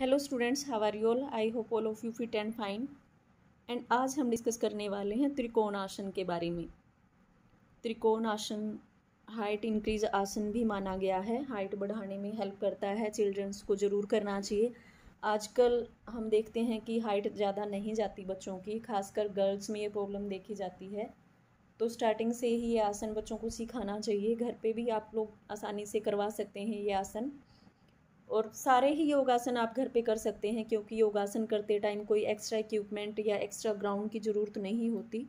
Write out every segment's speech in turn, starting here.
hello students how are you all I hope all of you fit and fine and आज हम discuss करने वाले हैं त्रिकोण आसन के बारे में त्रिकोण आसन हाइट इंक्रीज आसन भी माना गया है हाइट बढ़ाने में हेल्प करता है चिल्ड्रंस को ज़रूर करना चाहिए आजकल हम देखते हैं कि हाइट ज़्यादा नहीं जाती बच्चों की खासकर गर्ल्स में ये प्रॉब्लम देखी जाती है तो स्टार्टिंग से ही ये आसन बच्चों को सिखाना चाहिए घर पे भी आप लोग आसानी से करवा सकते हैं ये आसन और सारे ही योगासन आप घर पे कर सकते हैं क्योंकि योगासन करते टाइम कोई एक्स्ट्रा इक्विपमेंट या एक्स्ट्रा ग्राउंड की ज़रूरत नहीं होती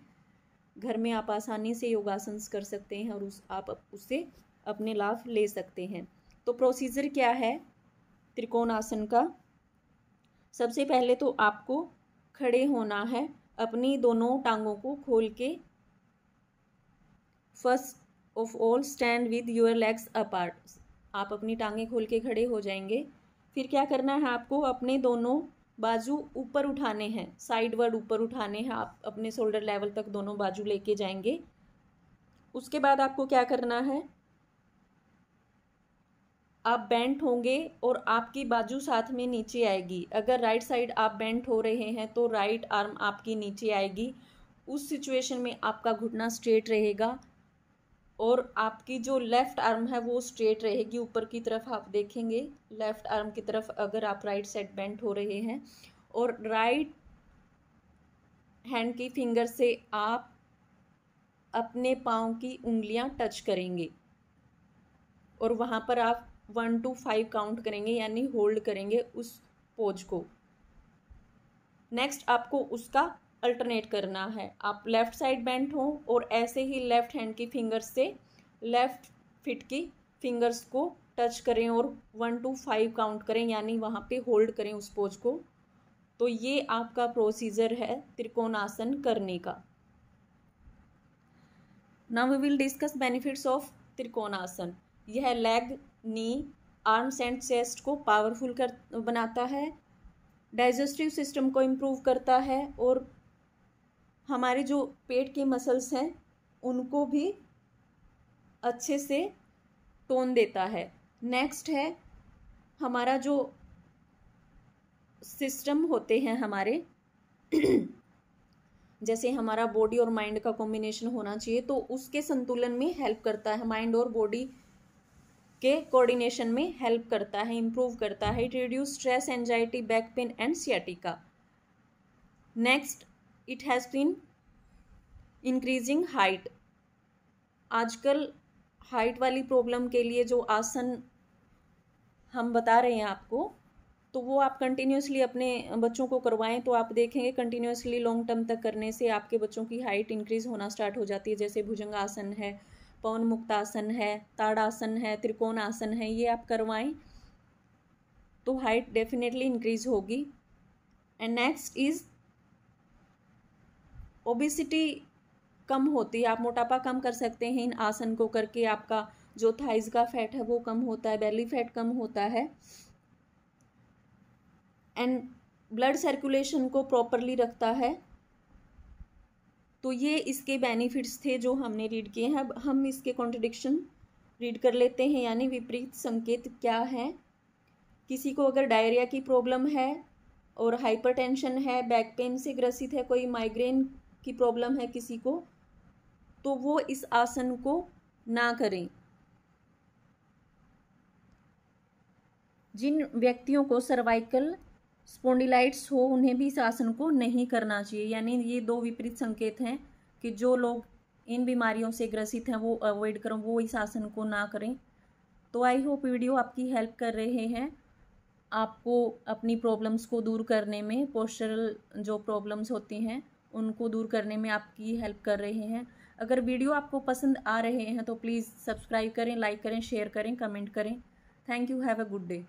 घर में आप आसानी से योगासन कर सकते हैं और उस आप उससे अपने लाभ ले सकते हैं तो प्रोसीजर क्या है त्रिकोण आसन का सबसे पहले तो आपको खड़े होना है अपनी दोनों टांगों को खोल के first of all stand with your legs apart आप अपनी टांगें खोल के खड़े हो जाएंगे फिर क्या करना है आपको अपने दोनों बाजू ऊपर उठाने हैं साइड वर्ड ऊपर उठाने हैं आप अपने शोल्डर लेवल तक दोनों बाजू लेके जाएंगे उसके बाद आपको क्या करना है आप बेंट होंगे और आपकी बाजू साथ में नीचे आएगी अगर राइट साइड आप बेंट हो रहे हैं तो राइट आर्म आपकी नीचे आएगी उस सिचुएशन में आपका घुटना स्ट्रेट रहेगा और आपकी जो लेफ़्ट आर्म है वो स्ट्रेट रहेगी ऊपर की तरफ आप देखेंगे लेफ़्ट आर्म की तरफ अगर आप राइट साइड बेंट हो रहे हैं और राइट हैंड की फिंगर से आप अपने पाँव की उंगलियां टच करेंगे और वहाँ पर आप वन टू फाइव काउंट करेंगे यानी होल्ड करेंगे उस पोज को नेक्स्ट आपको उसका अल्टरनेट करना है आप लेफ़्ट साइड बेंट हों और ऐसे ही लेफ़्ट हैंड की फिंगर्स से लेफ़्ट फिट की फिंगर्स को टच करें और वन टू फाइव काउंट करें यानी वहाँ पे होल्ड करें उस पोज को तो ये आपका प्रोसीजर है त्रिकोणासन करने का now we will discuss benefits of त्रिकोणासन यह leg knee arms and chest को पावरफुल कर बनाता है डाइजेस्टिव सिस्टम को इम्प्रूव करता है और हमारे जो पेट के मसल्स हैं उनको भी अच्छे से टोन देता है नेक्स्ट है हमारा जो सिस्टम होते हैं हमारे जैसे हमारा बॉडी और माइंड का कॉम्बिनेशन होना चाहिए तो उसके संतुलन में हेल्प करता है माइंड और बॉडी के कोऑर्डिनेशन में हेल्प करता है इम्प्रूव करता है it reduce stress anxiety back pain and sciatica next it has been increasing height आजकल हाइट वाली प्रॉब्लम के लिए जो आसन हम बता रहे हैं आपको तो वो आप कंटिन्यूसली अपने बच्चों को करवाएं तो आप देखेंगे कंटिन्यूसली लॉन्ग टर्म तक करने से आपके बच्चों की हाइट इंक्रीज होना स्टार्ट हो जाती है जैसे भुजंग आसन है पवन मुक्त आसन है ताड़ासन है त्रिकोण आसन है ये आप करवाएं तो हाइट डेफिनेटली इंक्रीज होगी एंड नेक्स्ट इज़ ओबिसिटी कम होती है आप मोटापा कम कर सकते हैं इन आसन को करके आपका जो थाइज का फैट है वो कम होता है बेली फैट कम होता है एंड ब्लड सर्कुलेशन को प्रॉपरली रखता है तो ये इसके बेनिफिट्स थे जो हमने रीड किए हैं अब हम इसके कॉन्ट्रडिक्शन रीड कर लेते हैं यानी विपरीत संकेत क्या है किसी को अगर डायरिया की प्रॉब्लम है और हाइपरटेंशन है बैक पेन से ग्रसित है कोई माइग्रेन की प्रॉब्लम है किसी को तो वो इस आसन को ना करें जिन व्यक्तियों को सर्वाइकल स्पोंडिलाइट्स हो उन्हें भी इस आसन को नहीं करना चाहिए यानी ये दो विपरीत संकेत हैं कि जो लोग इन बीमारियों से ग्रसित हैं वो अवॉइड करें वो इस आसन को ना करें तो आई होप वीडियो आपकी हेल्प कर रहे हैं आपको अपनी प्रॉब्लम्स को दूर करने में पोस्टरल जो प्रॉब्लम्स होती हैं उनको दूर करने में आपकी हेल्प कर रहे हैं अगर वीडियो आपको पसंद आ रहे हैं तो प्लीज़ सब्सक्राइब करें लाइक करें शेयर करें कमेंट करें thank you have a good day